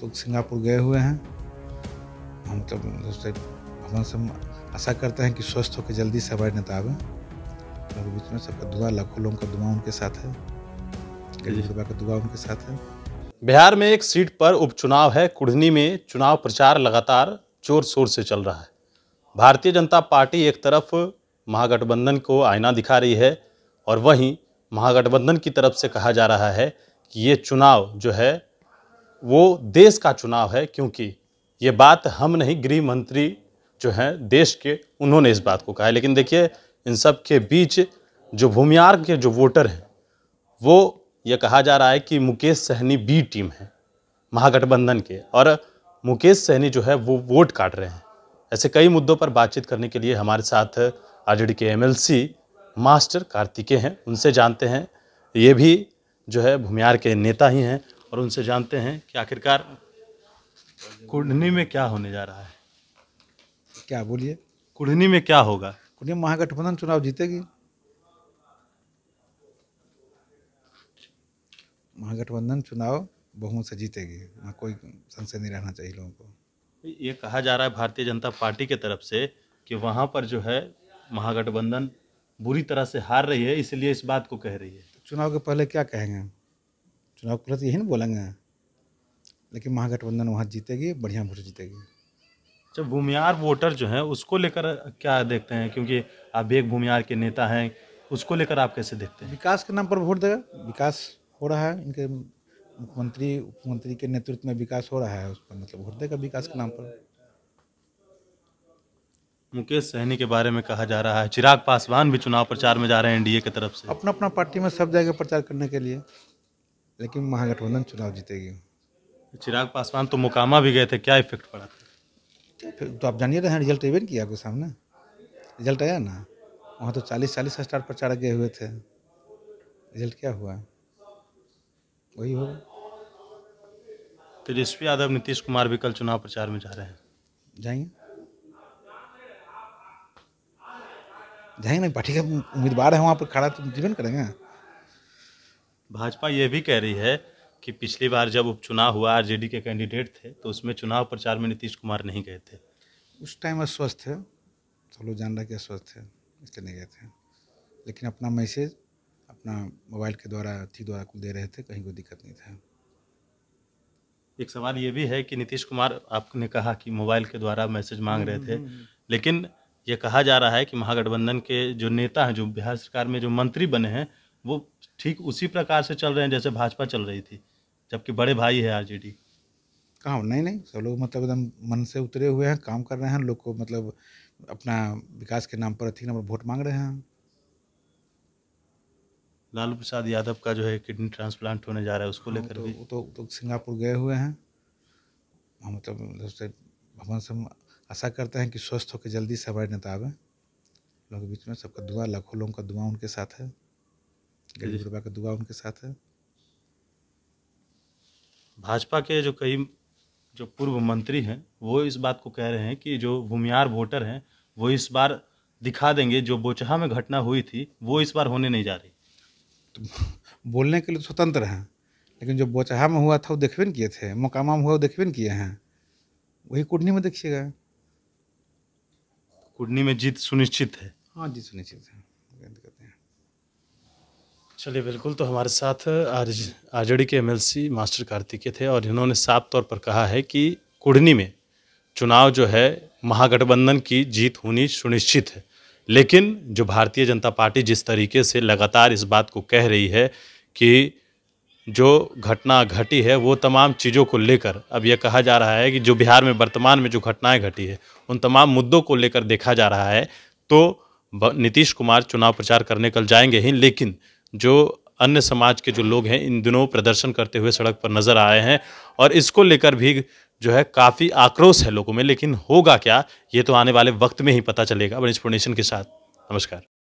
तो सिंगापुर गए हुए हैं हम मतलब तो उससे भगवान सब आशा करते हैं कि स्वस्थ होकर जल्दी से हमारे नेता आवे और बीच में सबका दुआ लाखों लोगों का दुआ उनके साथ है का दुआ उनके साथ है बिहार में एक सीट पर उपचुनाव है कुढ़नी में चुनाव प्रचार लगातार जोर शोर से चल रहा है भारतीय जनता पार्टी एक तरफ महागठबंधन को आईना दिखा रही है और वहीं महागठबंधन की तरफ से कहा जा रहा है कि ये चुनाव जो है वो देश का चुनाव है क्योंकि ये बात हम नहीं गृह मंत्री जो हैं देश के उन्होंने इस बात को कहा है लेकिन देखिए इन सब के बीच जो भूमियार के जो वोटर हैं वो ये कहा जा रहा है कि मुकेश सहनी बी टीम है महागठबंधन के और मुकेश सहनी जो है वो वोट काट रहे हैं ऐसे कई मुद्दों पर बातचीत करने के लिए हमारे साथ आरजेडी के एमएलसी मास्टर कार्तिकेय हैं उनसे जानते हैं ये भी जो है भूमियार के नेता ही हैं और उनसे जानते हैं कि आखिरकार कुंडनी में क्या होने जा रहा है क्या बोलिए कुंडनी में क्या होगा कुंडनी महागठबंधन चुनाव जीतेगी महागठबंधन चुनाव बहुमत से जीतेगी वहाँ कोई संशय नहीं रहना चाहिए लोगों को ये कहा जा रहा है भारतीय जनता पार्टी के तरफ से कि वहाँ पर जो है महागठबंधन बुरी तरह से हार रही है इसलिए इस बात को कह रही है चुनाव के पहले क्या कहेंगे चुनाव के तो यही ना बोलेंगे लेकिन महागठबंधन वहाँ जीतेगी बढ़िया वोट जीतेगी अच्छा भूमियार वोटर जो है उसको लेकर क्या देखते हैं क्योंकि आप एक भूमियार के नेता हैं उसको लेकर आप कैसे देखते हैं विकास के नाम पर वोट देगा विकास हो रहा है इनके मुख्यमंत्री उपमुख्यमंत्री के नेतृत्व में विकास हो रहा है उस पर मतलब वोट देगा विकास के नाम पर मुकेश सहनी के बारे में कहा जा रहा है चिराग पासवान भी चुनाव प्रचार में जा रहे हैं एनडीए की तरफ से अपना अपना पार्टी में सब जगह प्रचार करने के लिए लेकिन महागठबंधन चुनाव जीतेगी चिराग पासवान तो मुकामा भी गए थे क्या इफेक्ट पड़ा था तो आप जानिए रहे तो हैं रिजल्ट इवेंट तो किया आपके सामने रिजल्ट आया ना वहाँ तो चालीस चालीस स्टार पर गए हुए थे रिजल्ट क्या हुआ वही होगा तेजस्वी यादव नीतीश कुमार भी कल चुनाव प्रचार में जा रहे हैं जाएंगे जाएंगे ना पार्टी का उम्मीदवार है वहाँ पर खड़ा तो जीवन करेंगे भाजपा ये भी कह रही है कि पिछली बार जब उपचुनाव हुआ आरजेडी के कैंडिडेट थे तो उसमें चुनाव प्रचार में नीतीश कुमार नहीं गए थे उस टाइम अस्वस्थ थे तो लोग जान रहे कि अस्वस्थ थे इसलिए नहीं गए थे लेकिन अपना मैसेज अपना मोबाइल के द्वारा अथी द्वारा दे रहे थे कहीं कोई दिक्कत नहीं था एक सवाल ये भी है कि नीतीश कुमार आपने कहा कि मोबाइल के द्वारा मैसेज मांग रहे थे हम्म, हम्म, हम्म। लेकिन ये कहा जा रहा है कि महागठबंधन के जो नेता हैं जो बिहार सरकार में जो मंत्री बने हैं वो ठीक उसी प्रकार से चल रहे हैं जैसे भाजपा चल रही थी जबकि बड़े भाई है डी कहाँ नहीं नहीं सब लोग मतलब एकदम मन से उतरे हुए हैं काम कर रहे हैं लोग को मतलब अपना विकास के नाम पर अधिक नंबर वोट मांग रहे हैं लालू प्रसाद यादव का जो है किडनी ट्रांसप्लांट होने जा रहा है उसको हाँ, लेकर तो, तो, तो सिंगापुर गए हुए हैं हम हाँ, मतलब से भगवान से आशा करते हैं कि स्वस्थ होकर जल्दी से हमारे नेता आवे लोगों के बीच में सबका दुआ लाखों लोगों का दुआ उनके साथ है गरीब का दुआ उनके साथ है भाजपा के जो कई जो पूर्व मंत्री हैं वो इस बात को कह रहे हैं कि जो भूमियार वोटर हैं वो इस बार दिखा देंगे जो बोचहा में घटना हुई थी वो इस बार होने नहीं जा रही तो बोलने के लिए तो स्वतंत्र हैं लेकिन जो बोचहा में हुआ था वो देखबे किए थे मोकामा में हुआ वो देखबे किए हैं वही कुडनी में देखिएगा कुडनी में जीत सुनिश्चित है हाँ जीत सुनिश्चित है चलिए बिल्कुल तो हमारे साथ आज आजड़ी के एमएलसी मास्टर कार्तिकेय थे और इन्होंने साफ तौर पर कहा है कि कुड़नी में चुनाव जो है महागठबंधन की जीत होनी सुनिश्चित है लेकिन जो भारतीय जनता पार्टी जिस तरीके से लगातार इस बात को कह रही है कि जो घटना घटी है वो तमाम चीज़ों को लेकर अब यह कहा जा रहा है कि जो बिहार में वर्तमान में जो घटनाएं घटी है उन तमाम मुद्दों को लेकर देखा जा रहा है तो नीतीश कुमार चुनाव प्रचार करने कल जाएंगे ही लेकिन जो अन्य समाज के जो लोग हैं इन दिनों प्रदर्शन करते हुए सड़क पर नजर आए हैं और इसको लेकर भी जो है काफ़ी आक्रोश है लोगों में लेकिन होगा क्या ये तो आने वाले वक्त में ही पता चलेगा अब नेशन के साथ नमस्कार